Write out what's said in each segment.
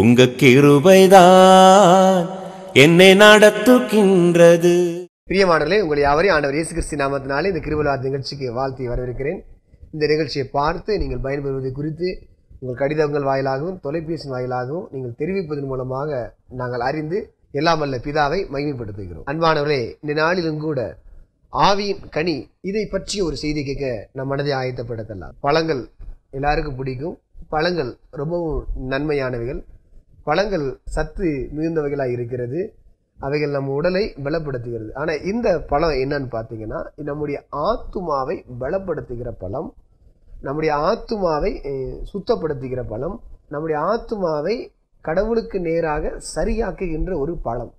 உங்க கிருபைதான் என்னை நடத்துகின்றது பிரியமானவர்களே உங்களை யாவரையும் ஆண்டவர் இயேசு கிறிஸ்து நாமத்தினாலே இந்த கிருவலார் நிகழ்ச்சிக்கு வாழ்த்தி வரவேற்கிறேன் இந்த நிகழ்ச்சியை பார்த்து நீங்கள் பயன்பெறுவது குறித்து உங்கள் கடிதங்கள் வாயிலாகவும் தொலைபேசி வாயிலாகவும் நீங்கள் தெரிவிப்பதன் மூலமாக நாங்கள் அறிந்து எல்லாம் அல்ல பிதாவை மகிமைப்படுத்துகிறோம் அன்பானவரே இந்த நாளிலும் கூட ஆவியின் கனி இதை பற்றி ஒரு செய்தி கேட்க நம் மனதை ஆயத்தப்படுத்தலாம் பழங்கள் எல்லாருக்கும் பிடிக்கும் பழங்கள் ரொம்பவும் நன்மையானவைகள் பழங்கள் சத்து மிகுந்தவைகளாக இருக்கிறது அவைகள் நம்ம உடலை பலப்படுத்துகிறது ஆனால் இந்த பழம் என்னன்னு பார்த்தீங்கன்னா நம்முடைய ஆத்துமாவை பலப்படுத்துகிற பழம் நம்முடைய ஆத்துமாவை சுத்தப்படுத்துகிற பழம் நம்முடைய ஆத்துமாவை கடவுளுக்கு நேராக சரியாக்குகின்ற ஒரு பழம்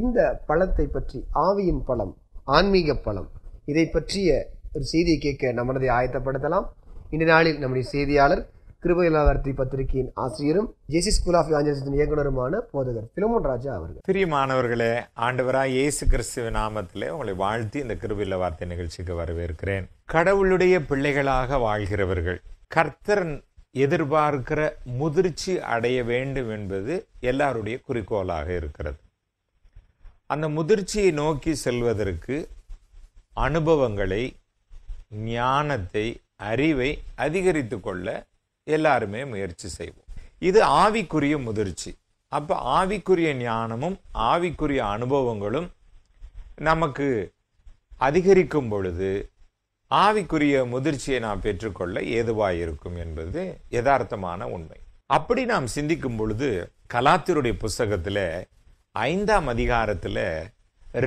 இந்த பழத்தை பற்றி ஆவியின் பழம் ஆன்மீக பழம் இதை பற்றிய ஒரு செய்தியை கேட்க நம்மளதை ஆயத்தப்படுத்தலாம் இந்த நாளில் நம்முடைய செய்தியாளர் கிருபையிலாவர்த்தி பத்திரிகையின் ஆசிரியரும் ஜேசி ஸ்கூல் ஆஃப் ஆஞ்சலிசத்தின் இயக்குனருமான போதகர் பிலமோன் ராஜா அவர்கள் பிரியமானவர்களே ஆண்டவராக இயேசு கிறிஸ்துவ நாமத்திலே உங்களை வாழ்த்தி இந்த கிருபையில வார்த்தை நிகழ்ச்சிக்கு வரவேற்கிறேன் கடவுளுடைய பிள்ளைகளாக வாழ்கிறவர்கள் கர்த்தரன் எதிர்பார்க்கிற முதிர்ச்சி அடைய வேண்டும் என்பது எல்லாருடைய குறிக்கோளாக இருக்கிறது அந்த முதிர்ச்சியை நோக்கி செல்வதற்கு அனுபவங்களை ஞானத்தை அறிவை அதிகரித்து கொள்ள எல்லாருமே முயற்சி செய்வோம் இது ஆவிக்குரிய முதிர்ச்சி அப்போ ஆவிக்குரிய ஞானமும் ஆவிக்குரிய அனுபவங்களும் நமக்கு அதிகரிக்கும் பொழுது ஆவிக்குரிய முதிர்ச்சியை நாம் பெற்றுக்கொள்ள ஏதுவாக இருக்கும் என்பது யதார்த்தமான உண்மை அப்படி நாம் சிந்திக்கும் பொழுது கலாத்திருடைய புஸ்தகத்தில் ஐந்தாம் அதிகாரத்தில்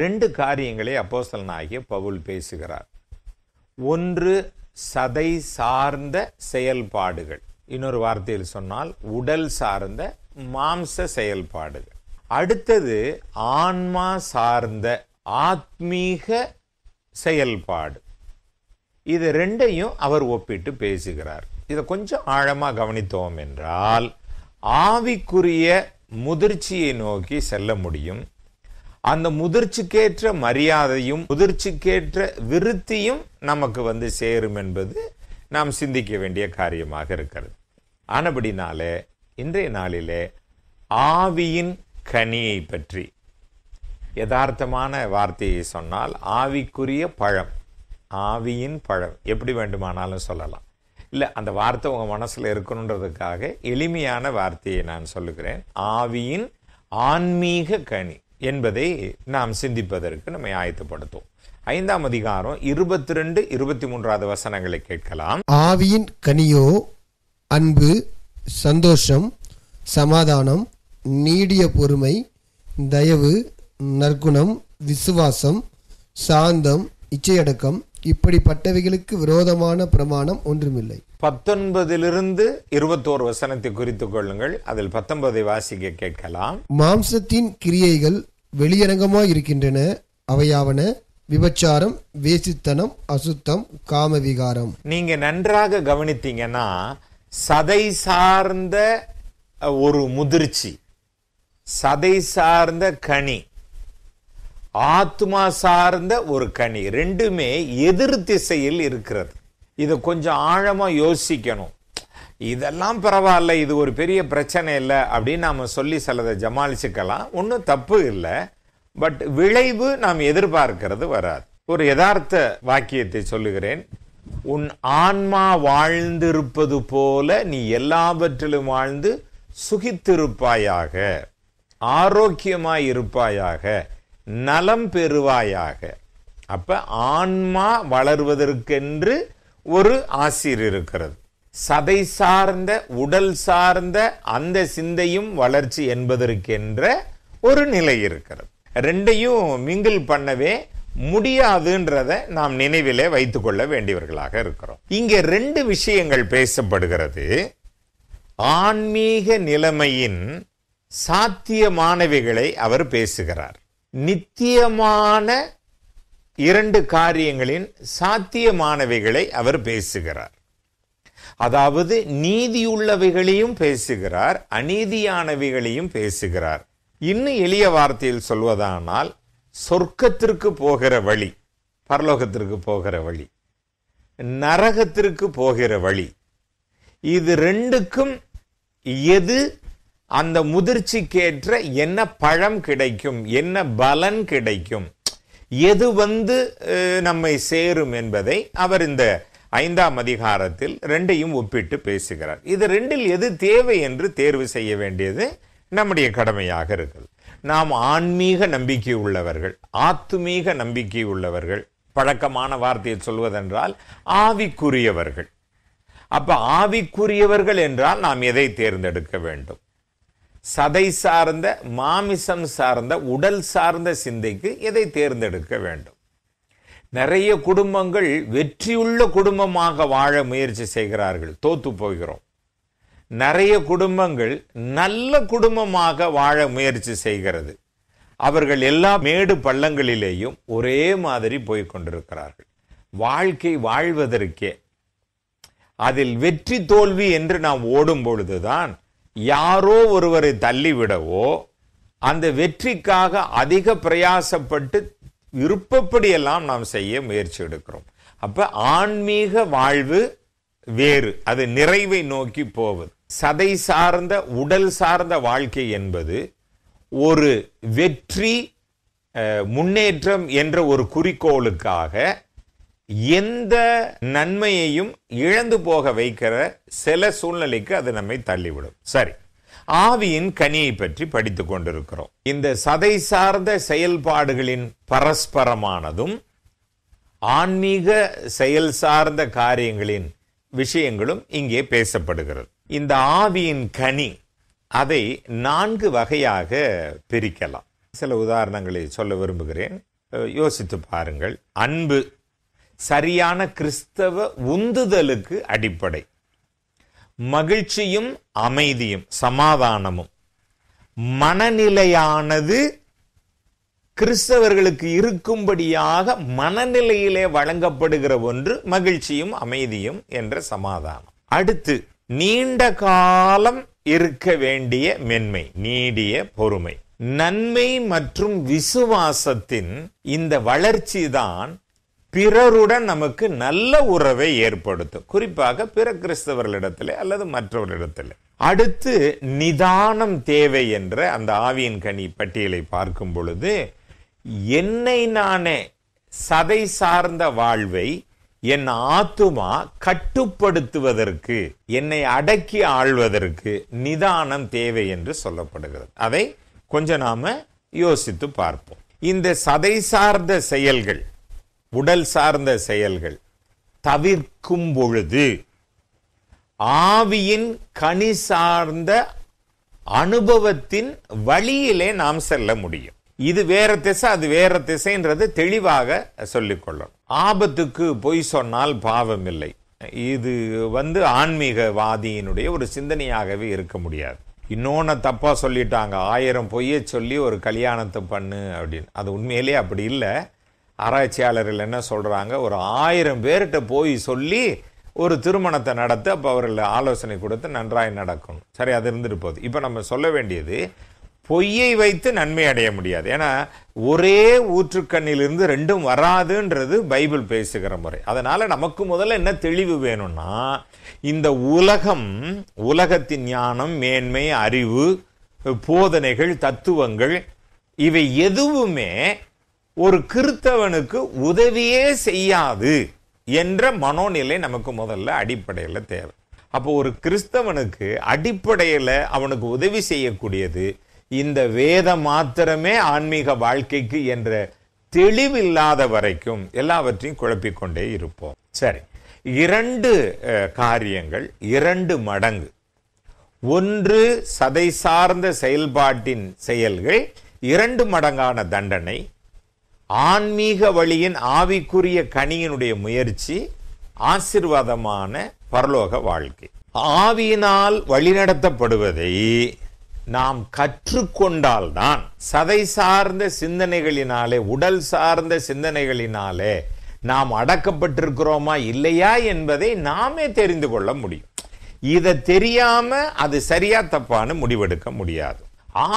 ரெண்டு காரியங்களை ஆகிய பவுல் பேசுகிறார் ஒன்று சதை சார்ந்த செயல்பாடுகள் இன்னொரு வார்த்தையில் சொன்னால் உடல் சார்ந்த மாம்ச செயல்பாடு அடுத்தது ஆன்மா சார்ந்த ஆத்மீக செயல்பாடு இது ரெண்டையும் அவர் ஒப்பிட்டு பேசுகிறார் இதை கொஞ்சம் ஆழமாக கவனித்தோம் என்றால் ஆவிக்குரிய முதிர்ச்சியை நோக்கி செல்ல முடியும் அந்த முதிர்ச்சிக்கேற்ற மரியாதையும் முதிர்ச்சிக்கேற்ற விருத்தியும் நமக்கு வந்து சேரும் என்பது நாம் சிந்திக்க வேண்டிய காரியமாக இருக்கிறது ஆனபடினாலே இன்றைய நாளிலே ஆவியின் கனியை பற்றி யதார்த்தமான வார்த்தையை சொன்னால் ஆவிக்குரிய பழம் ஆவியின் பழம் எப்படி வேண்டுமானாலும் சொல்லலாம் இல்லை அந்த வார்த்தை உங்கள் மனசில் இருக்கணுன்றதுக்காக எளிமையான வார்த்தையை நான் சொல்லுகிறேன் ஆவியின் ஆன்மீக கனி என்பதை நாம் சிந்திப்பதற்கு நம்மை ஆயத்தப்படுத்தும் ஐந்தாம் அதிகாரம் இருபத்தி ரெண்டு இருபத்தி மூன்றாவது வசனங்களை கேட்கலாம் ஆவியின் கனியோ அன்பு சந்தோஷம் சமாதானம் நீடிய பொறுமை தயவு நற்குணம் விசுவாசம் சாந்தம் இச்சையடக்கம் இப்படிப்பட்டவைகளுக்கு விரோதமான பிரமாணம் ஒன்றுமில்லை பத்தொன்பதிலிருந்து இருபத்தோரு வசனத்தை குறித்து கொள்ளுங்கள் அதில் பத்தொன்பதை வாசிக்க கேட்கலாம் மாம்சத்தின் கிரியைகள் வெளியரங்கமாய் இருக்கின்றன அவையாவன விபச்சாரம் வேசித்தனம் அசுத்தம் காமவிகாரம் நீங்க நன்றாக கவனித்தீங்கன்னா சதை சார்ந்த ஒரு முதிர்ச்சி சதை சார்ந்த கனி ஆத்மா சார்ந்த ஒரு கனி ரெண்டுமே எதிர் திசையில் இருக்கிறது இதை கொஞ்சம் ஆழமாக யோசிக்கணும் இதெல்லாம் பரவாயில்ல இது ஒரு பெரிய பிரச்சனை இல்லை அப்படின்னு நாம் சொல்லி சிலதை ஜமாளிச்சுக்கலாம் ஒன்றும் தப்பு இல்லை பட் விளைவு நாம் எதிர்பார்க்கிறது வராது ஒரு யதார்த்த வாக்கியத்தை சொல்லுகிறேன் உன் ஆன்மா வாழ்ந்திருப்பது போல நீ எல்லாவற்றிலும் வாழ்ந்து சுகித்திருப்பாயாக ஆரோக்கியமாய் இருப்பாயாக நலம் பெறுவாயாக அப்ப ஆன்மா வளர்வதற்கென்று ஒரு ஆசிர் இருக்கிறது சதை சார்ந்த உடல் சார்ந்த அந்த சிந்தையும் வளர்ச்சி என்பதற்கென்ற ஒரு நிலை இருக்கிறது ரெண்டையும் மிங்கிள் பண்ணவே முடியாதுன்றத நாம் நினைவிலே வைத்துக்கொள்ள வேண்டியவர்களாக இருக்கிறோம் இங்கே ரெண்டு விஷயங்கள் பேசப்படுகிறது ஆன்மீக நிலைமையின் சாத்தியமானவைகளை அவர் பேசுகிறார் நித்தியமான இரண்டு காரியங்களின் சாத்தியமானவைகளை அவர் பேசுகிறார் அதாவது நீதியுள்ளவைகளையும் பேசுகிறார் அநீதியானவைகளையும் பேசுகிறார் இன்னும் எளிய வார்த்தையில் சொல்வதானால் சொர்க்கத்திற்கு போகிற வழி பரலோகத்திற்கு போகிற வழி நரகத்திற்கு போகிற வழி இது ரெண்டுக்கும் எது அந்த முதிர்ச்சிக்கேற்ற என்ன பழம் கிடைக்கும் என்ன பலன் கிடைக்கும் எது வந்து நம்மை சேரும் என்பதை அவர் இந்த ஐந்தாம் அதிகாரத்தில் ரெண்டையும் ஒப்பிட்டு பேசுகிறார் இது ரெண்டில் எது தேவை என்று தேர்வு செய்ய வேண்டியது நம்முடைய கடமையாக இருக்கிறது நாம் ஆன்மீக நம்பிக்கை உள்ளவர்கள் ஆத்துமீக நம்பிக்கை உள்ளவர்கள் பழக்கமான வார்த்தையை சொல்வதென்றால் ஆவிக்குரியவர்கள் அப்ப ஆவிக்குரியவர்கள் என்றால் நாம் எதை தேர்ந்தெடுக்க வேண்டும் சதை சார்ந்த மாமிசம் சார்ந்த உடல் சார்ந்த சிந்தைக்கு எதை தேர்ந்தெடுக்க வேண்டும் நிறைய குடும்பங்கள் வெற்றியுள்ள குடும்பமாக வாழ முயற்சி செய்கிறார்கள் தோத்து போகிறோம் நிறைய குடும்பங்கள் நல்ல குடும்பமாக வாழ முயற்சி செய்கிறது அவர்கள் எல்லா மேடு பள்ளங்களிலேயும் ஒரே மாதிரி போய் கொண்டிருக்கிறார்கள் வாழ்க்கை வாழ்வதற்கே அதில் வெற்றி தோல்வி என்று நாம் ஓடும் பொழுதுதான் யாரோ ஒருவரை தள்ளிவிடவோ அந்த வெற்றிக்காக அதிக பிரயாசப்பட்டு விருப்பப்படியெல்லாம் நாம் செய்ய முயற்சி எடுக்கிறோம் அப்போ ஆன்மீக வாழ்வு வேறு அது நிறைவை நோக்கி போவது சதை சார்ந்த உடல் சார்ந்த வாழ்க்கை என்பது ஒரு வெற்றி முன்னேற்றம் என்ற ஒரு குறிக்கோளுக்காக எந்த நன்மையையும் இழந்து போக வைக்கிற சில சூழ்நிலைக்கு அது நம்மை தள்ளிவிடும் சரி ஆவியின் கனியை பற்றி படித்து கொண்டிருக்கிறோம் இந்த சதை சார்ந்த செயல்பாடுகளின் பரஸ்பரமானதும் ஆன்மீக செயல் சார்ந்த காரியங்களின் விஷயங்களும் இங்கே பேசப்படுகிறது இந்த ஆவியின் கனி அதை நான்கு வகையாக பிரிக்கலாம் சில உதாரணங்களை சொல்ல விரும்புகிறேன் யோசித்து பாருங்கள் அன்பு சரியான கிறிஸ்தவ உந்துதலுக்கு அடிப்படை மகிழ்ச்சியும் அமைதியும் சமாதானமும் மனநிலையானது கிறிஸ்தவர்களுக்கு இருக்கும்படியாக மனநிலையிலே வழங்கப்படுகிற ஒன்று மகிழ்ச்சியும் அமைதியும் என்ற சமாதானம் அடுத்து நீண்ட காலம் இருக்க வேண்டிய மென்மை நீடிய பொறுமை நன்மை மற்றும் விசுவாசத்தின் இந்த வளர்ச்சி தான் பிறருடன் நமக்கு நல்ல உறவை ஏற்படுத்தும் குறிப்பாக பிற கிறிஸ்தவர்களிடத்தில் அல்லது மற்றவர்களிடத்தில் அடுத்து நிதானம் தேவை என்ற அந்த ஆவியின் கனி பட்டியலை பார்க்கும் பொழுது என்னை நானே சதை சார்ந்த வாழ்வை என் ஆத்துமா கட்டுப்படுத்துவதற்கு என்னை அடக்கி ஆள்வதற்கு நிதானம் தேவை என்று சொல்லப்படுகிறது அதை கொஞ்சம் நாம யோசித்து பார்ப்போம் இந்த சதை சார்ந்த செயல்கள் உடல் சார்ந்த செயல்கள் தவிர்க்கும் பொழுது ஆவியின் கனி சார்ந்த அனுபவத்தின் வழியிலே நாம் செல்ல முடியும் இது வேற திசை அது வேற திசைன்றது தெளிவாக சொல்லிக்கொள்ளணும் ஆபத்துக்கு பொய் சொன்னால் பாவம் இல்லை இது வந்து ஆன்மீகவாதியினுடைய ஒரு சிந்தனையாகவே இருக்க முடியாது இன்னொன்று தப்பாக சொல்லிட்டாங்க ஆயிரம் பொய்யை சொல்லி ஒரு கல்யாணத்தை பண்ணு அப்படின்னு அது உண்மையிலே அப்படி இல்லை ஆராய்ச்சியாளர்கள் என்ன சொல்கிறாங்க ஒரு ஆயிரம் பேர்கிட்ட போய் சொல்லி ஒரு திருமணத்தை நடத்த அப்போ அவர்கள் ஆலோசனை கொடுத்து நன்றாய் நடக்கணும் சரி அது இருந்துட்டு போகுது இப்போ நம்ம சொல்ல வேண்டியது பொய்யை வைத்து நன்மை அடைய முடியாது ஏன்னா ஒரே ஊற்றுக்கண்ணிலிருந்து ரெண்டும் வராதுன்றது பைபிள் பேசுகிற முறை அதனால் நமக்கு முதல்ல என்ன தெளிவு வேணும்னா இந்த உலகம் உலகத்தின் ஞானம் மேன்மை அறிவு போதனைகள் தத்துவங்கள் இவை எதுவுமே ஒரு கிறித்தவனுக்கு உதவியே செய்யாது என்ற மனோநிலை நமக்கு முதல்ல அடிப்படையில் தேவை அப்போ ஒரு கிறிஸ்தவனுக்கு அடிப்படையில் அவனுக்கு உதவி செய்யக்கூடியது இந்த வேத மாத்திரமே ஆன்மீக வாழ்க்கைக்கு என்ற தெளிவில்லாத வரைக்கும் எல்லாவற்றையும் குழப்பிக்கொண்டே இருப்போம் சரி இரண்டு காரியங்கள் இரண்டு மடங்கு ஒன்று சதை சார்ந்த செயல்பாட்டின் செயல்கள் இரண்டு மடங்கான தண்டனை ஆன்மீக வழியின் ஆவிக்குரிய கனியினுடைய முயற்சி ஆசிர்வாதமான பரலோக வாழ்க்கை ஆவியினால் வழிநடத்தப்படுவதை நாம் கற்றுக்கொண்டால்தான் சதை சார்ந்த சிந்தனைகளினாலே உடல் சார்ந்த சிந்தனைகளினாலே நாம் அடக்கப்பட்டிருக்கிறோமா இல்லையா என்பதை நாமே தெரிந்து கொள்ள முடியும் இதை தெரியாம அது சரியா தப்பான்னு முடிவெடுக்க முடியாது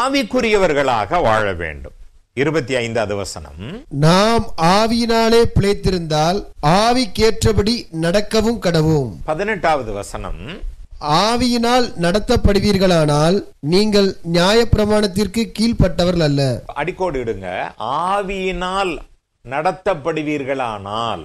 ஆவிக்குரியவர்களாக வாழ வேண்டும் இருபத்தி ஐந்தாவது வசனம் நாம் ஆவியினாலே பிழைத்திருந்தால் ஆவிக்கேற்றபடி நடக்கவும் கடவும் பதினெட்டாவது வசனம் ஆவியினால் நடத்தப்படுவீர்களானால் நீங்கள் நியாய பிரமாணத்திற்கு கீழ்பட்டவர்கள் அல்ல அடிக்கோடு இடுங்க ஆவியினால் நடத்தப்படுவீர்களானால்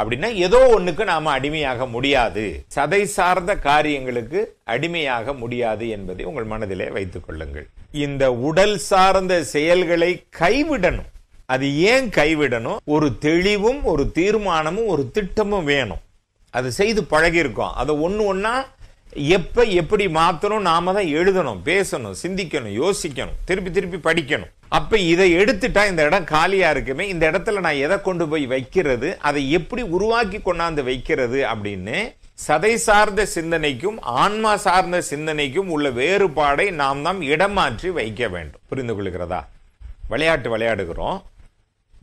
அப்படின்னா ஏதோ ஒண்ணுக்கு நாம அடிமையாக முடியாது சதை சார்ந்த காரியங்களுக்கு அடிமையாக முடியாது என்பதை உங்கள் மனதிலே வைத்துக் கொள்ளுங்கள் இந்த உடல் சார்ந்த செயல்களை கைவிடணும் அது ஏன் கைவிடணும் ஒரு தெளிவும் ஒரு தீர்மானமும் ஒரு திட்டமும் வேணும் அது செய்து பழகிருக்கோம் அதை ஒன்று ஒன்றா எப்போ எப்படி மாற்றணும் நாம தான் எழுதணும் பேசணும் சிந்திக்கணும் யோசிக்கணும் திருப்பி திருப்பி படிக்கணும் அப்போ இதை எடுத்துட்டா இந்த இடம் காலியாக இருக்குமே இந்த இடத்துல நான் எதை கொண்டு போய் வைக்கிறது அதை எப்படி உருவாக்கி கொண்டாந்து வைக்கிறது அப்படின்னு சதை சார்ந்த சிந்தனைக்கும் ஆன்மா சார்ந்த சிந்தனைக்கும் உள்ள வேறுபாடை நாம் இடம் இடமாற்றி வைக்க வேண்டும் புரிந்து கொள்கிறதா விளையாட்டு விளையாடுகிறோம்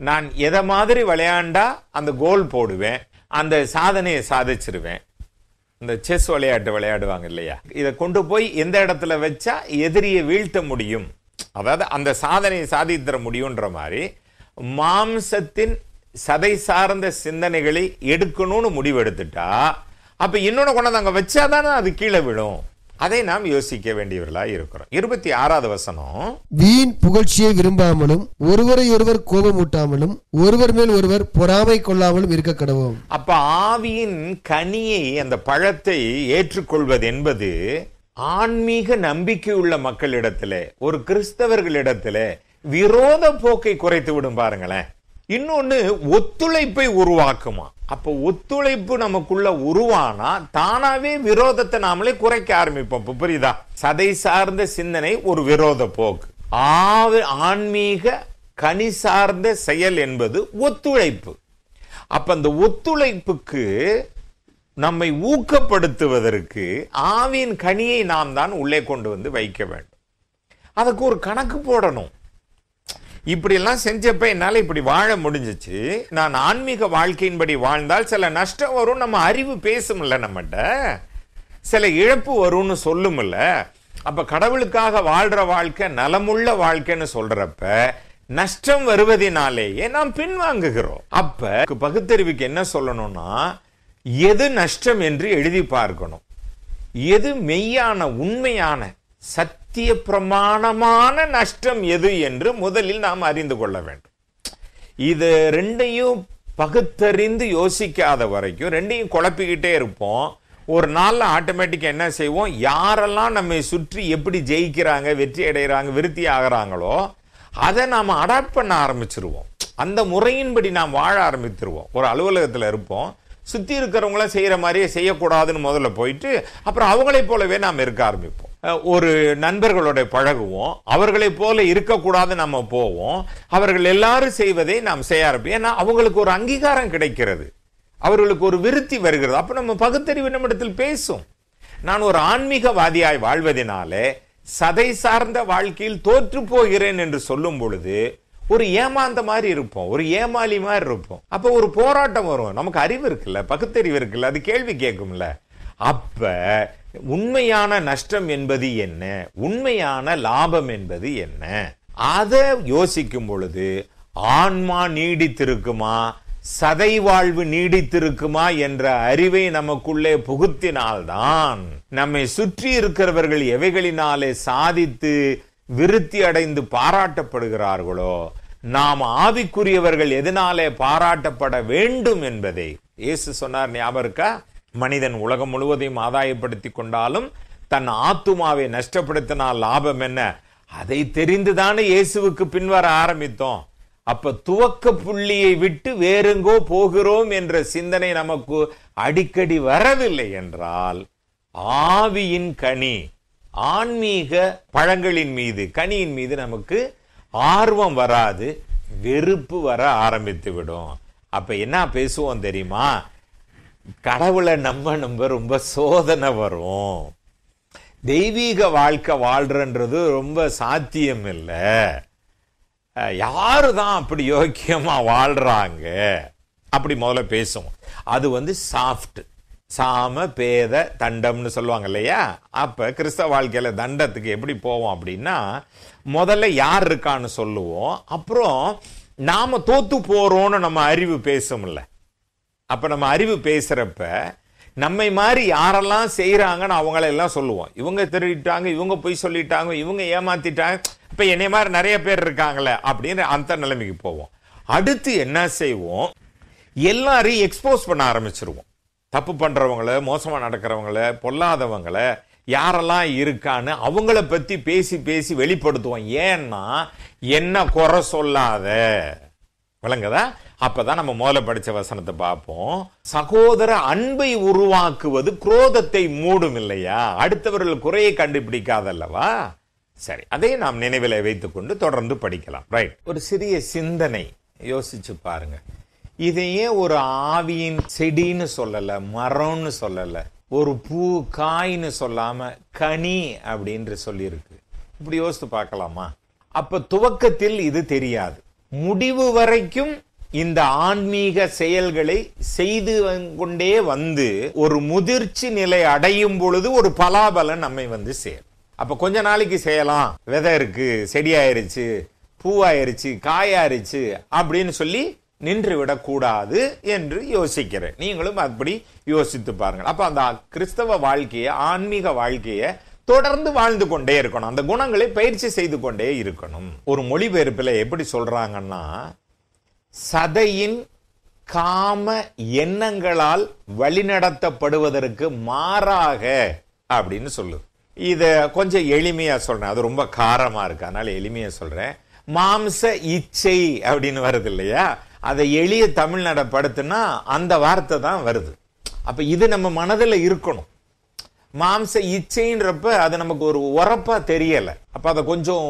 நான் எதை மாதிரி விளையாண்டா அந்த கோல் போடுவேன் அந்த சாதனையை சாதிச்சிருவேன் இந்த செஸ் விளையாட்டு விளையாடுவாங்க இல்லையா இதை கொண்டு போய் எந்த இடத்துல வச்சா எதிரியை வீழ்த்த முடியும் அதாவது அந்த சாதனையை சாதித்தர முடியுன்ற மாதிரி மாம்சத்தின் சதை சார்ந்த சிந்தனைகளை எடுக்கணும்னு முடிவெடுத்துட்டா அப்போ இன்னொன்னு கொண்டாந்து அங்கே வச்சாதானே தானே அது கீழே விழும் அதை நாம் யோசிக்க வேண்டியவர்களாக இருக்கிறோம் இருபத்தி ஆறாவது வசனம் வீண் புகழ்ச்சியை விரும்பாமலும் ஒருவரை ஒருவர் கோபம் ஊட்டாமலும் ஒருவர் மேல் ஒருவர் பொறாமை கொள்ளாமலும் இருக்க கடவோம் அப்ப ஆவியின் கனியை அந்த பழத்தை ஏற்றுக்கொள்வது என்பது ஆன்மீக நம்பிக்கை உள்ள மக்களிடத்துல ஒரு கிறிஸ்தவர்களிடத்துல விரோத போக்கை குறைத்து விடும் பாருங்களேன் இன்னொன்று ஒத்துழைப்பை உருவாக்குமா அப்போ ஒத்துழைப்பு நமக்குள்ள உருவானா தானாவே விரோதத்தை நாமளே குறைக்க ஆரம்பிப்போம் புரியுதா சதை சார்ந்த சிந்தனை ஒரு விரோத போக்கு ஆவி ஆன்மீக கனி சார்ந்த செயல் என்பது ஒத்துழைப்பு அப்ப அந்த ஒத்துழைப்புக்கு நம்மை ஊக்கப்படுத்துவதற்கு ஆவியின் கனியை நாம் தான் உள்ளே கொண்டு வந்து வைக்க வேண்டும் அதுக்கு ஒரு கணக்கு போடணும் இப்படியெல்லாம் செஞ்சப்ப என்னால் இப்படி வாழ முடிஞ்சிச்சு நான் ஆன்மீக வாழ்க்கையின்படி வாழ்ந்தால் சில நஷ்டம் வரும் நம்ம அறிவு பேசும்ல நம்மகிட்ட சில இழப்பு வரும்னு சொல்லுமில்ல அப்போ கடவுளுக்காக வாழ்கிற வாழ்க்கை நலமுள்ள வாழ்க்கைன்னு சொல்கிறப்ப நஷ்டம் வருவதினாலேயே நாம் பின்வாங்குகிறோம் அப்ப பகுத்தறிவுக்கு என்ன சொல்லணும்னா எது நஷ்டம் என்று எழுதி பார்க்கணும் எது மெய்யான உண்மையான சத்திய சத்திய பிரமாணமான நஷ்டம் எது என்று முதலில் நாம் அறிந்து கொள்ள வேண்டும் இது ரெண்டையும் பகுத்தறிந்து யோசிக்காத வரைக்கும் ரெண்டையும் குழப்பிக்கிட்டே இருப்போம் ஒரு நாளில் ஆட்டோமேட்டிக்காக என்ன செய்வோம் யாரெல்லாம் நம்மை சுற்றி எப்படி ஜெயிக்கிறாங்க வெற்றி அடைகிறாங்க விருத்தி ஆகிறாங்களோ அதை நாம் அடாப்ட் பண்ண ஆரம்பிச்சிருவோம் அந்த முறையின்படி நாம் வாழ ஆரம்பித்துருவோம் ஒரு அலுவலகத்தில் இருப்போம் சுற்றி இருக்கிறவங்களாம் செய்கிற மாதிரியே செய்யக்கூடாதுன்னு முதல்ல போயிட்டு அப்புறம் அவங்களைப் போலவே நாம் இருக்க ஆரம்பிப்போம் ஒரு நண்பர்களோட பழகுவோம் அவர்களை போல இருக்கக்கூடாது நம்ம போவோம் அவர்கள் எல்லாரும் செய்வதை நாம் செய்ய ஆரம்பிப்போம் ஏன்னா அவங்களுக்கு ஒரு அங்கீகாரம் கிடைக்கிறது அவர்களுக்கு ஒரு விருத்தி வருகிறது அப்போ நம்ம பகுத்தறிவு நம்மிடத்தில் பேசும் நான் ஒரு ஆன்மீகவாதியாய் வாழ்வதனாலே சதை சார்ந்த வாழ்க்கையில் தோற்று போகிறேன் என்று சொல்லும் பொழுது ஒரு ஏமாந்த மாதிரி இருப்போம் ஒரு ஏமாளி மாதிரி இருப்போம் அப்போ ஒரு போராட்டம் வரும் நமக்கு அறிவு இருக்குல்ல பகுத்தறிவு இருக்குல்ல அது கேள்வி கேட்கும்ல அப்போ உண்மையான நஷ்டம் என்பது என்ன உண்மையான லாபம் என்பது என்ன அதை யோசிக்கும் பொழுது ஆன்மா நீடித்திருக்குமா சதை வாழ்வு நீடித்திருக்குமா என்ற அறிவை நமக்குள்ளே புகுத்தினால்தான் நம்மை சுற்றி இருக்கிறவர்கள் எவைகளினாலே சாதித்து விருத்தி அடைந்து பாராட்டப்படுகிறார்களோ நாம் ஆவிக்குரியவர்கள் எதனாலே பாராட்டப்பட வேண்டும் என்பதை இயேசு சொன்னார் ஞாபகம் இருக்கா மனிதன் உலகம் முழுவதையும் ஆதாயப்படுத்தி கொண்டாலும் தன் ஆத்துமாவை நஷ்டப்படுத்தினால் லாபம் என்ன அதை தெரிந்துதானே இயேசுவுக்கு பின்வர ஆரம்பித்தோம் அப்ப துவக்க புள்ளியை விட்டு வேறுங்கோ போகிறோம் என்ற சிந்தனை நமக்கு அடிக்கடி வரவில்லை என்றால் ஆவியின் கனி ஆன்மீக பழங்களின் மீது கனியின் மீது நமக்கு ஆர்வம் வராது வெறுப்பு வர ஆரம்பித்து விடும் அப்ப என்ன பேசுவோம் தெரியுமா கடவுளை நம்ம நம்ம ரொம்ப சோதனை வரும் தெய்வீக வாழ்க்கை வாழ்கிறன்றது ரொம்ப சாத்தியம் இல்லை யார் தான் அப்படி யோக்கியமாக வாழ்கிறாங்க அப்படி முதல்ல பேசுவோம் அது வந்து சாஃப்ட் சாம பேத தண்டம்னு சொல்லுவாங்க இல்லையா அப்போ கிறிஸ்தவ வாழ்க்கையில் தண்டத்துக்கு எப்படி போவோம் அப்படின்னா முதல்ல யார் இருக்கான்னு சொல்லுவோம் அப்புறம் நாம் தோத்து போகிறோன்னு நம்ம அறிவு பேசும்ல அப்போ நம்ம அறிவு பேசுகிறப்ப நம்மை மாதிரி யாரெல்லாம் செய்கிறாங்கன்னு அவங்களெல்லாம் சொல்லுவோம் இவங்க திருடிட்டாங்க இவங்க போய் சொல்லிட்டாங்க இவங்க ஏமாத்திட்டாங்க இப்போ என்னை மாதிரி நிறைய பேர் இருக்காங்களே அப்படின்னு அந்த நிலைமைக்கு போவோம் அடுத்து என்ன செய்வோம் எல்லாரையும் எக்ஸ்போஸ் பண்ண ஆரம்பிச்சிருவோம் தப்பு பண்ணுறவங்கள மோசமாக நடக்கிறவங்கள பொல்லாதவங்களை யாரெல்லாம் இருக்கான்னு அவங்கள பற்றி பேசி பேசி வெளிப்படுத்துவோம் ஏன்னா என்ன குறை சொல்லாத விளங்குதா அப்பதான் நம்ம முதல்ல படிச்ச வசனத்தை பார்ப்போம் சகோதர அன்பை உருவாக்குவது குரோதத்தை மூடும் இல்லையா அடுத்தவர்கள் குறையை கண்டுபிடிக்காதல்லவா சரி அதை நாம் நினைவில் வைத்துக்கொண்டு தொடர்ந்து படிக்கலாம் ரைட் ஒரு சிறிய சிந்தனை யோசிச்சு பாருங்க இதையே ஒரு ஆவியின் செடின்னு சொல்லலை மரம்னு சொல்லலை ஒரு பூ காய்னு சொல்லாமல் கனி அப்படின்று சொல்லியிருக்கு இப்படி யோசித்து பார்க்கலாமா அப்போ துவக்கத்தில் இது தெரியாது முடிவு வரைக்கும் இந்த ஆன்மீக செயல்களை செய்து கொண்டே வந்து ஒரு முதிர்ச்சி நிலை அடையும் பொழுது ஒரு பலாபலன் நம்மை வந்து சேரும் அப்ப கொஞ்ச நாளைக்கு செய்யலாம் விதை இருக்கு செடியாயிருச்சு பூவாயிருச்சு காயாயிருச்சு அப்படின்னு சொல்லி நின்று விடக்கூடாது என்று யோசிக்கிறேன் நீங்களும் அப்படி யோசித்து பாருங்கள் அப்ப அந்த கிறிஸ்தவ வாழ்க்கையை ஆன்மீக வாழ்க்கையை தொடர்ந்து வாழ்ந்து கொண்டே இருக்கணும் அந்த குணங்களை பயிற்சி செய்து கொண்டே இருக்கணும் ஒரு மொழிபெயர்ப்பில் எப்படி சொல்றாங்கன்னா சதையின் காம எண்ணங்களால் வழிநடத்தப்படுவதற்கு மாறாக அப்படின்னு சொல்லுது இதை கொஞ்சம் எளிமையாக சொல்கிறேன் அது ரொம்ப காரமாக இருக்கு அதனால் எளிமையாக சொல்கிறேன் மாம்ச இச்சை அப்படின்னு வருது இல்லையா அதை எளிய தமிழ் நடப்படுத்துனா அந்த வார்த்தை தான் வருது அப்போ இது நம்ம மனதில் இருக்கணும் மாம்ச இச்சைன்றப்ப அது நமக்கு ஒரு உரப்பாக தெரியலை அப்போ அதை கொஞ்சம்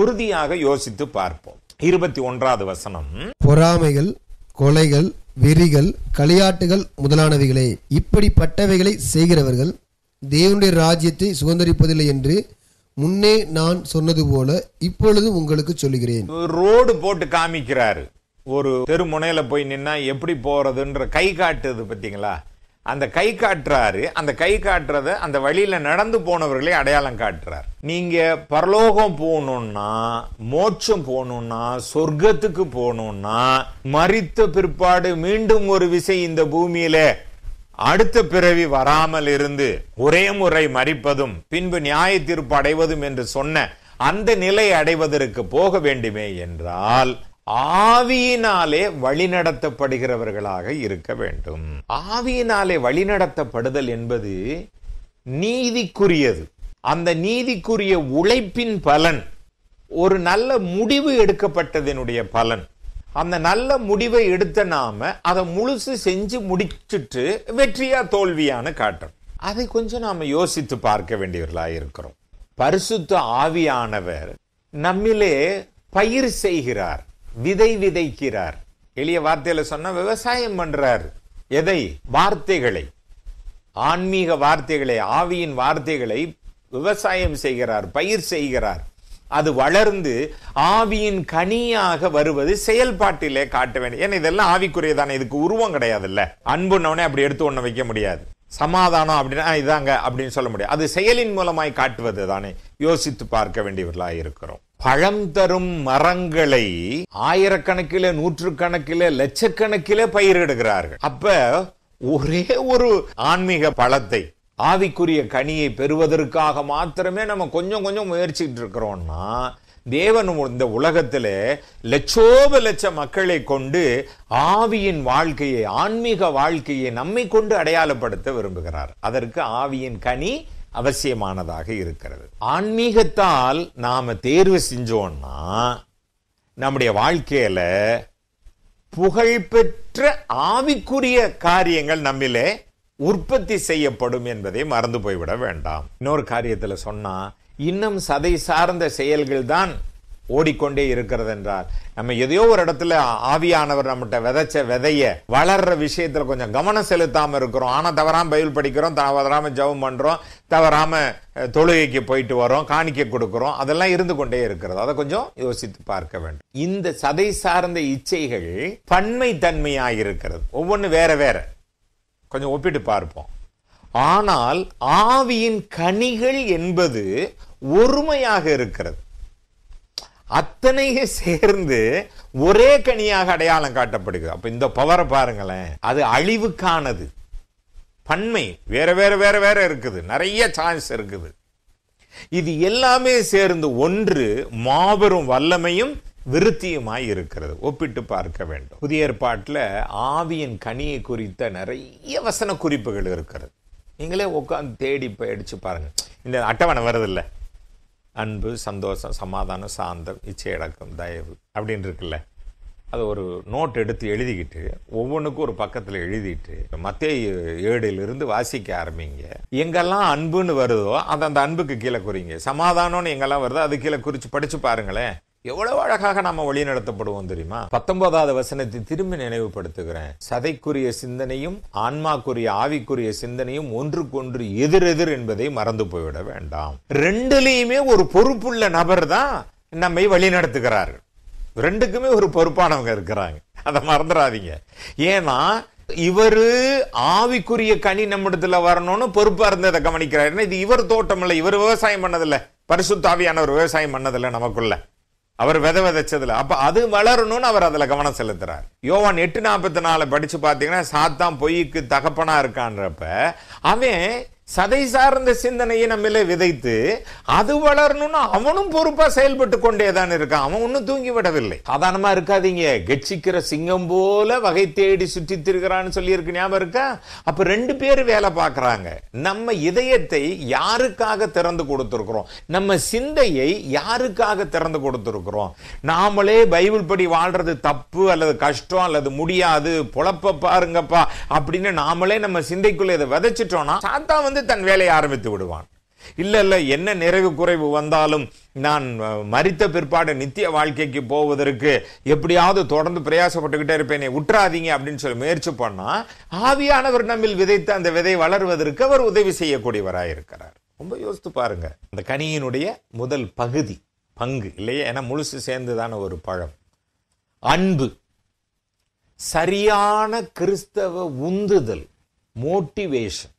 உறுதியாக யோசித்து பார்ப்போம் இருபத்தி ஒன்றாவது வசனம் பொறாமைகள் கொலைகள் வெறிகள் களியாட்டுகள் முதலானவைகளே இப்படிப்பட்டவைகளை செய்கிறவர்கள் தேவனுடைய ராஜ்யத்தை சுதந்திரிப்பதில்லை என்று முன்னே நான் சொன்னது போல இப்பொழுது உங்களுக்கு சொல்லுகிறேன் ரோடு போட்டு காமிக்கிறாரு ஒரு தெருமுனையில போய் நின்னா எப்படி போறதுன்ற கை காட்டுது பாத்தீங்களா அந்த கை காட்டுறாரு அந்த கை காட்டுறத அந்த வழியில் நடந்து போனவர்களே அடையாளம் காட்டுறார் நீங்கள் பரலோகம் போகணும்னா மோட்சம் போகணும்னா சொர்க்கத்துக்கு போகணும்னா மறித்த பிற்பாடு மீண்டும் ஒரு விசை இந்த பூமியில அடுத்த பிறவி வராமல் இருந்து ஒரே முறை மறிப்பதும் பின்பு நியாய தீர்ப்பு அடைவதும் என்று சொன்ன அந்த நிலை அடைவதற்கு போக வேண்டுமே என்றால் ஆவியினாலே வழிநடத்தப்படுகிறவர்களாக இருக்க வேண்டும் ஆவியினாலே வழிநடத்தப்படுதல் என்பது நீதிக்குரியது அந்த நீதிக்குரிய உழைப்பின் பலன் ஒரு நல்ல முடிவு எடுக்கப்பட்டதனுடைய பலன் அந்த நல்ல முடிவை எடுத்த நாம அதை முழுசு செஞ்சு முடிச்சுட்டு வெற்றியா தோல்வியான காட்டம் அதை கொஞ்சம் நாம யோசித்து பார்க்க வேண்டியவர்களாக இருக்கிறோம் பரிசுத்த ஆவியானவர் நம்மிலே பயிர் செய்கிறார் விதை விதைக்கிறார் எளிய வார்த்தையில சொன்ன விவசாயம் பண்றார் எதை வார்த்தைகளை ஆன்மீக வார்த்தைகளை ஆவியின் வார்த்தைகளை விவசாயம் செய்கிறார் பயிர் செய்கிறார் அது வளர்ந்து ஆவியின் கனியாக வருவது செயல்பாட்டிலே காட்ட வேண்டும் ஏன்னா இதெல்லாம் ஆவிக்குரியதானே இதுக்கு உருவம் கிடையாதுல்ல அன்புன்னவனே அப்படி எடுத்து ஒன்று வைக்க முடியாது சமாதானம் அப்படின்னா இதாங்க அப்படின்னு சொல்ல முடியாது அது செயலின் மூலமாய் காட்டுவது தானே யோசித்து பார்க்க வேண்டியவர்களாக இருக்கிறோம் பழம் தரும் மரங்களை ஆயிரக்கணக்கில நூற்று கணக்கில லட்சக்கணக்கில பயிரிடுகிறார்கள் அப்ப ஒரே ஒரு ஆன்மீக பழத்தை ஆவிக்குரிய கனியை பெறுவதற்காக மாத்திரமே நம்ம கொஞ்சம் கொஞ்சம் முயற்சிட்டு இருக்கிறோம்னா தேவன் இந்த உலகத்தில் லட்சோப லட்ச மக்களை கொண்டு ஆவியின் வாழ்க்கையை ஆன்மீக வாழ்க்கையை நம்மை கொண்டு அடையாளப்படுத்த விரும்புகிறார் அதற்கு ஆவியின் கனி அவசியமானதாக இருக்கிறது ஆன்மீகத்தால் நாம் தேர்வு செஞ்சோம்னா நம்முடைய வாழ்க்கையில் புகழ்பெற்ற ஆவிக்குரிய காரியங்கள் நம்மிலே உற்பத்தி செய்யப்படும் என்பதை மறந்து போய்விட வேண்டாம் இன்னொரு காரியத்தில் சொன்னால் இன்னும் சதை சார்ந்த செயல்கள் தான் ஓடிக்கொண்டே இருக்கிறது என்றால் நம்ம எதையோ ஒரு இடத்துல ஆவியானவர் நம்மகிட்ட விதைச்ச விதைய வளர்ற விஷயத்துல கொஞ்சம் கவனம் செலுத்தாம இருக்கிறோம் ஆனா தவறாம பயில் படிக்கிறோம் தவறாம ஜவம் பண்றோம் தவறாம தொழுகைக்கு போயிட்டு வரோம் காணிக்க கொடுக்கிறோம் அதெல்லாம் இருந்து கொண்டே இருக்கிறது அதை கொஞ்சம் யோசித்து பார்க்க வேண்டும் இந்த சதை சார்ந்த இச்சைகள் பன்மை தன்மையாக இருக்கிறது ஒவ்வொன்று வேற வேற கொஞ்சம் ஒப்பிட்டு பார்ப்போம் ஆனால் ஆவியின் கனிகள் என்பது ஒருமையாக இருக்கிறது அத்தனையும் சேர்ந்து ஒரே கனியாக அடையாளம் காட்டப்படுகிறது அப்ப இந்த பவரை பாருங்களேன் அது அழிவுக்கானது பன்மை வேற வேற வேற வேற இருக்குது நிறைய சான்ஸ் இருக்குது இது எல்லாமே சேர்ந்து ஒன்று மாபெரும் வல்லமையும் விருத்தியுமாய் இருக்கிறது ஒப்பிட்டு பார்க்க வேண்டும் புதிய ஏற்பாட்டில் ஆவியின் கனியை குறித்த நிறைய வசன குறிப்புகள் இருக்கிறது நீங்களே உட்காந்து தேடி போயிடுச்சு பாருங்க இந்த அட்டவணை இல்லை அன்பு சந்தோஷம் சமாதானம் சாந்தம் அடக்கம் தயவு அப்படின்னு இருக்குல்ல அது ஒரு நோட் எடுத்து எழுதிக்கிட்டு ஒவ்வொன்றுக்கும் ஒரு பக்கத்தில் எழுதிட்டு மத்திய ஏடிலிருந்து வாசிக்க ஆரம்பிங்க எங்கெல்லாம் அன்புன்னு வருதோ அதை அந்த அன்புக்கு கீழே குறிங்க சமாதானம்னு எங்கெல்லாம் வருதோ அது கீழே குறித்து படித்து பாருங்களேன் எவ்வளவு அழகாக நாம வழி நடத்தப்படுவோம் தெரியுமா பத்தொன்பதாவது வசனத்தை திரும்பி நினைவுபடுத்துகிறேன் சதைக்குரிய சிந்தனையும் ஆன்மாக்குரிய ஆவிக்குரிய சிந்தனையும் ஒன்றுக்கொன்று எதிரெதிர் என்பதை மறந்து போய்விட வேண்டாம் ரெண்டுலேயுமே ஒரு பொறுப்புள்ள நபர் தான் நம்மை வழி நடத்துகிறார்கள் ரெண்டுக்குமே ஒரு பொறுப்பானவங்க இருக்கிறாங்க அதை மறந்துடாதீங்க ஏன்னா இவரு ஆவிக்குரிய கனி நம்மிடத்துல வரணும்னு பொறுப்பா இருந்ததை கவனிக்கிறார் இது இவர் தோட்டம் இல்லை இவர் விவசாயம் பண்ணதில்லை பரிசுத்தாவியானவர் விவசாயம் பண்ணதில்லை நமக்குள்ள அவர் வித விதைச்சதுல அப்ப அது வளரணும்னு அவர் அதுல கவனம் செலுத்துறாரு யோவான் எட்டு நாற்பத்தி நாலு படிச்சு பாத்தீங்கன்னா சாத்தான் பொய்க்கு தகப்பனா இருக்கான்றப்ப அவன் சதை சார்ந்த சிந்தனையை நம்மள விதைத்து அது வளரணும்னு அவனும் பொறுப்பா செயல்பட்டு கொண்டேதான் இருக்கான் அவன் ஒன்னும் தூங்கி விடவில்லை சாதாரணமா இருக்காதீங்க கெச்சிக்கிற சிங்கம் போல வகை தேடி சுற்றி திருக்கிறான்னு சொல்லி இருக்கு ஞாபகம் இருக்கா அப்ப ரெண்டு பேர் வேலை பார்க்கறாங்க நம்ம இதயத்தை யாருக்காக திறந்து கொடுத்துருக்கிறோம் நம்ம சிந்தையை யாருக்காக திறந்து கொடுத்துருக்கிறோம் நாமளே பைபிள் படி வாழ்றது தப்பு அல்லது கஷ்டம் அல்லது முடியாது பொழப்ப பாருங்கப்பா அப்படின்னு நாமளே நம்ம சிந்தைக்குள்ள இதை விதைச்சிட்டோம்னா சாத்தா வந்து வந்து தன் வேலையை ஆரம்பித்து விடுவான் இல்லை இல்லை என்ன நிறைவு குறைவு வந்தாலும் நான் மறித்த பிற்பாடு நித்திய வாழ்க்கைக்கு போவதற்கு எப்படியாவது தொடர்ந்து பிரயாசப்பட்டுக்கிட்டே இருப்பேன் உற்றாதீங்க அப்படின்னு சொல்லி முயற்சி பண்ணா ஆவியானவர் நம்மில் விதைத்த அந்த விதை வளர்வதற்கு அவர் உதவி செய்யக்கூடியவராயிருக்கிறார் ரொம்ப யோசித்து பாருங்க அந்த கனியினுடைய முதல் பகுதி பங்கு இல்லையா ஏன்னா முழுசு சேர்ந்துதான ஒரு பழம் அன்பு சரியான கிறிஸ்தவ உந்துதல் மோட்டிவேஷன்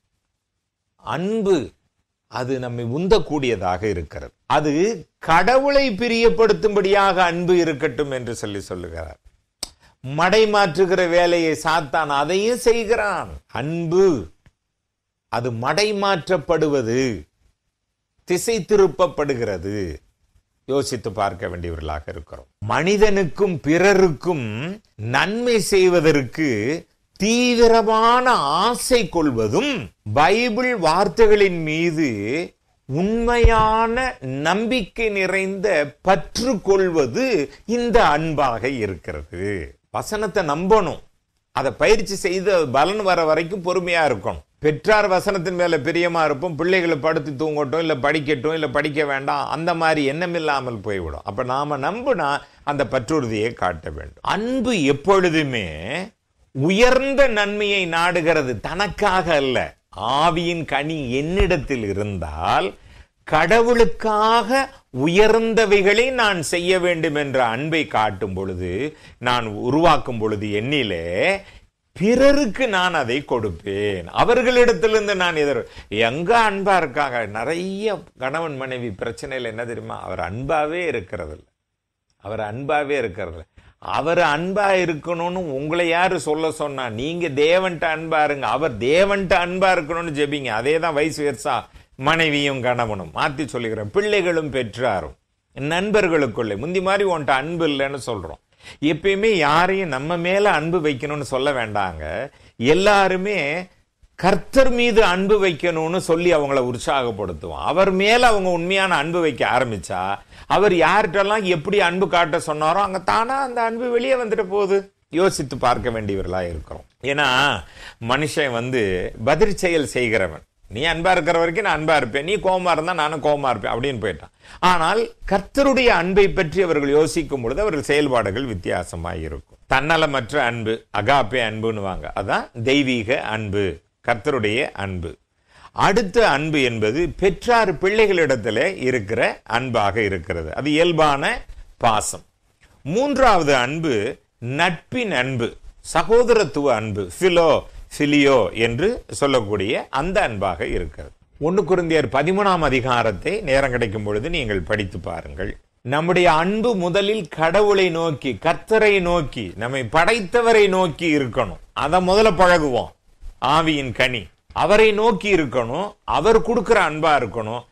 அன்பு அது நம்மை உந்தக்கூடியதாக இருக்கிறது அது கடவுளை பிரியப்படுத்தும்படியாக அன்பு இருக்கட்டும் என்று சொல்லி சொல்லுகிறார் மடை மாற்றுகிற வேலையை சாத்தான் அதையும் செய்கிறான் அன்பு அது மடை மாற்றப்படுவது திசை திருப்பப்படுகிறது யோசித்து பார்க்க வேண்டியவர்களாக இருக்கிறோம் மனிதனுக்கும் பிறருக்கும் நன்மை செய்வதற்கு தீவிரமான ஆசை கொள்வதும் பைபிள் வார்த்தைகளின் மீது உண்மையான நம்பிக்கை நிறைந்த பற்று கொள்வது இந்த அன்பாக இருக்கிறது வசனத்தை நம்பணும் அதை பயிற்சி செய்து பலன் வர வரைக்கும் பொறுமையா இருக்கணும் பெற்றார் வசனத்தின் மேல பிரியமா இருப்போம் பிள்ளைகளை படுத்து தூங்கட்டும் இல்லை படிக்கட்டும் இல்லை படிக்க வேண்டாம் அந்த மாதிரி எண்ணமில்லாமல் போய்விடும் அப்ப நாம நம்பினா அந்த பற்றுறுதியை காட்ட வேண்டும் அன்பு எப்பொழுதுமே உயர்ந்த நன்மையை நாடுகிறது தனக்காக அல்ல ஆவியின் கனி என்னிடத்தில் இருந்தால் கடவுளுக்காக உயர்ந்தவைகளை நான் செய்ய வேண்டும் என்ற அன்பை காட்டும் பொழுது நான் உருவாக்கும் பொழுது என்னிலே பிறருக்கு நான் அதை கொடுப்பேன் அவர்களிடத்திலிருந்து நான் எதிர் எங்க அன்பா இருக்காங்க நிறைய கணவன் மனைவி பிரச்சனையில் என்ன தெரியுமா அவர் அன்பாவே இருக்கிறதில்ல அவர் அன்பாவே இருக்கிறதில்ல அவர் அன்பா இருக்கணும்னு உங்களை யாரு சொல்ல சொன்னா நீங்க தேவன்ட்ட அன்பா இருங்க அவர் தேவன்ட்ட அன்பா இருக்கணும்னு ஜெபிங்க அதே தான் வயசு வயசா மனைவியும் கணவனும் மாற்றி சொல்லுகிறேன் பிள்ளைகளும் பெற்றாரும் நண்பர்களுக்குள்ளே முந்தி மாதிரி உன்ட்ட அன்பு இல்லைன்னு சொல்கிறோம் எப்பயுமே யாரையும் நம்ம மேலே அன்பு வைக்கணும்னு சொல்ல வேண்டாங்க எல்லாருமே கர்த்தர் மீது அன்பு வைக்கணும்னு சொல்லி அவங்கள உற்சாகப்படுத்துவோம் அவர் மேலே அவங்க உண்மையான அன்பு வைக்க ஆரம்பிச்சா அவர் யார்கிட்டெல்லாம் எப்படி அன்பு காட்ட சொன்னாரோ அங்கே தானாக அந்த அன்பு வெளியே வந்துட்டு போகுது யோசித்து பார்க்க வேண்டியவர்களாக இருக்கிறோம் ஏன்னா மனுஷன் வந்து பதிர் செயல் செய்கிறவன் நீ அன்பா இருக்கிற வரைக்கும் நான் அன்பா இருப்பேன் நீ கோமா இருந்தா நானும் கோமா இருப்பேன் அப்படின்னு போயிட்டான் ஆனால் கர்த்தருடைய அன்பை பற்றி அவர்கள் யோசிக்கும் பொழுது அவர்கள் செயல்பாடுகள் வித்தியாசமாக இருக்கும் தன்னலமற்ற அன்பு அகாப்பே அன்புன்னு வாங்க அதான் தெய்வீக அன்பு கர்த்தருடைய அன்பு அடுத்த அன்பு என்பது பெற்றார் பிள்ளைகளிடத்தில் இருக்கிற அன்பாக இருக்கிறது அது இயல்பான பாசம் மூன்றாவது அன்பு நட்பின் அன்பு சகோதரத்துவ அன்பு ஃபிலோ ஃபிலியோ என்று சொல்லக்கூடிய அந்த அன்பாக இருக்கிறது ஒன்று குருந்தியர் பதிமூணாம் அதிகாரத்தை நேரம் கிடைக்கும் பொழுது நீங்கள் படித்து பாருங்கள் நம்முடைய அன்பு முதலில் கடவுளை நோக்கி கர்த்தரை நோக்கி நம்மை படைத்தவரை நோக்கி இருக்கணும் அதை முதல்ல பழகுவோம் ஆவியின் கனி அவரை நோக்கி இருக்கணும் அவர் கொடுக்குற அன்பா இருக்கணும்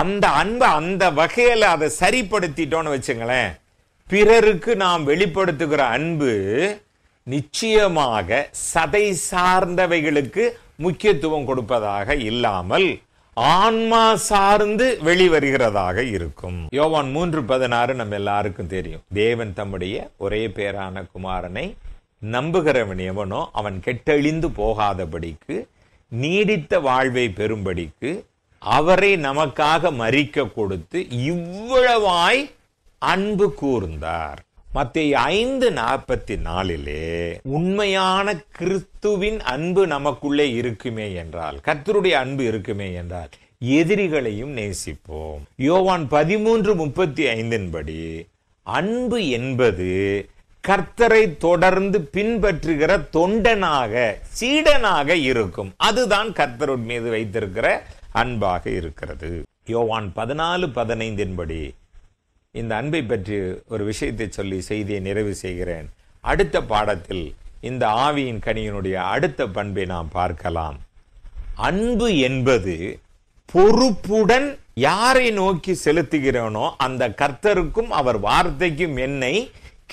அந்த அன்பை அந்த வகையில் அதை சரிப்படுத்திட்டோம்னு வச்சுங்களேன் பிறருக்கு நாம் வெளிப்படுத்துகிற அன்பு நிச்சயமாக சதை சார்ந்தவைகளுக்கு முக்கியத்துவம் கொடுப்பதாக இல்லாமல் ஆன்மா சார்ந்து வெளிவருகிறதாக இருக்கும் யோவான் மூன்று பதினாறு நம்ம எல்லாருக்கும் தெரியும் தேவன் தம்முடைய ஒரே பேரான குமாரனை நம்புகிறவன் எவனோ அவன் கெட்டழிந்து போகாதபடிக்கு நீடித்த வாழ்வை பெறும்படிக்கு அவரை நமக்காக மறிக்க கொடுத்து இவ்வளவாய் அன்பு கூர்ந்தார் மத்திய ஐந்து நாற்பத்தி நாலிலே உண்மையான கிறிஸ்துவின் அன்பு நமக்குள்ளே இருக்குமே என்றால் கத்தருடைய அன்பு இருக்குமே என்றால் எதிரிகளையும் நேசிப்போம் யோவான் பதிமூன்று முப்பத்தி ஐந்தின்படி அன்பு என்பது கர்த்தரை தொடர்ந்து பின்பற்றுகிற தொண்டனாக சீடனாக இருக்கும் அதுதான் கர்த்தரோட மீது வைத்திருக்கிற அன்பாக இருக்கிறது யோவான் பதினாலு பதினைந்தின்படி இந்த அன்பை பற்றி ஒரு விஷயத்தை சொல்லி செய்தியை நிறைவு செய்கிறேன் அடுத்த பாடத்தில் இந்த ஆவியின் கனியினுடைய அடுத்த பண்பை நாம் பார்க்கலாம் அன்பு என்பது பொறுப்புடன் யாரை நோக்கி செலுத்துகிறோனோ அந்த கர்த்தருக்கும் அவர் வார்த்தைக்கும் என்னை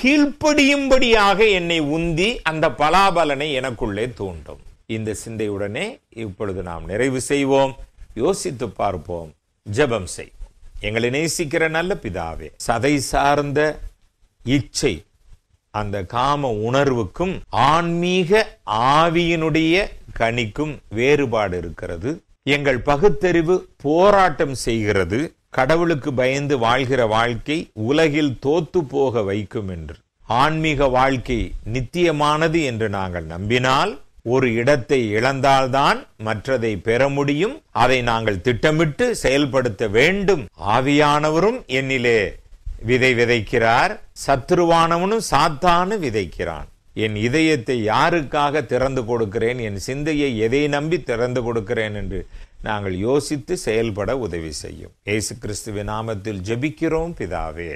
கீழ்ப்படியும்படியாக என்னை உந்தி அந்த பலாபலனை எனக்குள்ளே தூண்டும் இந்த சிந்தையுடனே இப்பொழுது நாம் நிறைவு செய்வோம் யோசித்து பார்ப்போம் ஜபம் செய் எங்களை நேசிக்கிற நல்ல பிதாவே சதை சார்ந்த இச்சை அந்த காம உணர்வுக்கும் ஆன்மீக ஆவியினுடைய கனிக்கும் வேறுபாடு இருக்கிறது எங்கள் பகுத்தறிவு போராட்டம் செய்கிறது கடவுளுக்கு பயந்து வாழ்கிற வாழ்க்கை உலகில் தோத்து போக வைக்கும் என்று ஆன்மீக வாழ்க்கை நித்தியமானது என்று நாங்கள் நம்பினால் ஒரு இடத்தை இழந்தால்தான் மற்றதை பெற முடியும் அதை நாங்கள் திட்டமிட்டு செயல்படுத்த வேண்டும் ஆவியானவரும் என்னிலே விதை விதைக்கிறார் சத்ருவானவனும் சாத்தானு விதைக்கிறான் என் இதயத்தை யாருக்காக திறந்து கொடுக்கிறேன் என் சிந்தையை எதை நம்பி திறந்து கொடுக்கிறேன் என்று நாங்கள் யோசித்து செயல்பட உதவி செய்யும் ஏசு கிறிஸ்துவின் நாமத்தில் ஜெபிக்கிறோம் பிதாவே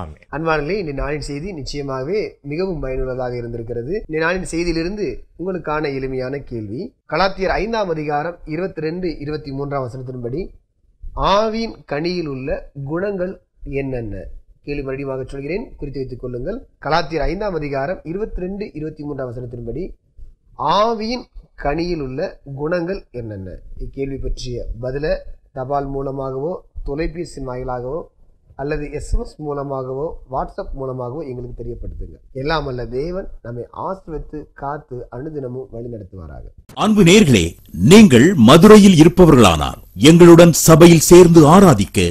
ஆமே அன்பார்களே இந்த நாளின் செய்தி நிச்சயமாகவே மிகவும் பயனுள்ளதாக இருந்திருக்கிறது இந்த நாளின் செய்தியிலிருந்து உங்களுக்கான எளிமையான கேள்வி கலாத்தியர் ஐந்தாம் அதிகாரம் இருபத்தி ரெண்டு இருபத்தி மூன்றாம் வசனத்தின்படி ஆவின் கனியில் உள்ள குணங்கள் என்னென்ன கேள்வி மறுபடியும் சொல்கிறேன் குறித்து வைத்துக் கொள்ளுங்கள் கலாத்தியர் ஐந்தாம் அதிகாரம் இருபத்தி ரெண்டு இருபத்தி மூன்றாம் வசனத்தின்படி ஆவியின் கனியில் உள்ள குணங்கள் என்னென்ன இக்கேள்வி பற்றிய பதிலை தபால் மூலமாகவோ தொலைபேசி வாயிலாகவோ அல்லது எஸ்எம்எஸ் மூலமாகவோ வாட்ஸ்அப் மூலமாகவோ எங்களுக்கு தெரியப்படுத்துங்க எல்லாம் அல்ல தேவன் நம்மை ஆசிரித்து காத்து அனுதினமும் வழி நடத்துவாராக அன்பு நேர்களே நீங்கள் மதுரையில் இருப்பவர்களானால் எங்களுடன் சபையில் சேர்ந்து ஆராதிக்க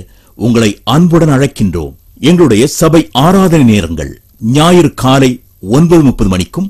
உங்களை அன்புடன் அழைக்கின்றோம் எங்களுடைய சபை ஆராதனை நேரங்கள் ஞாயிறு காலை ஒன்பது முப்பது மணிக்கும்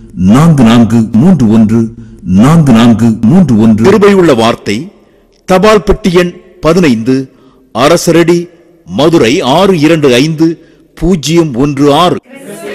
நான்கு நான்கு மூன்று ஒன்று நான்கு நான்கு மூன்று ஒன்று திருவையுள்ள வார்த்தை தபால் பெட்டி எண் பதினைந்து அரசரடி மதுரை ஆறு இரண்டு ஐந்து பூஜ்ஜியம் ஒன்று ஆறு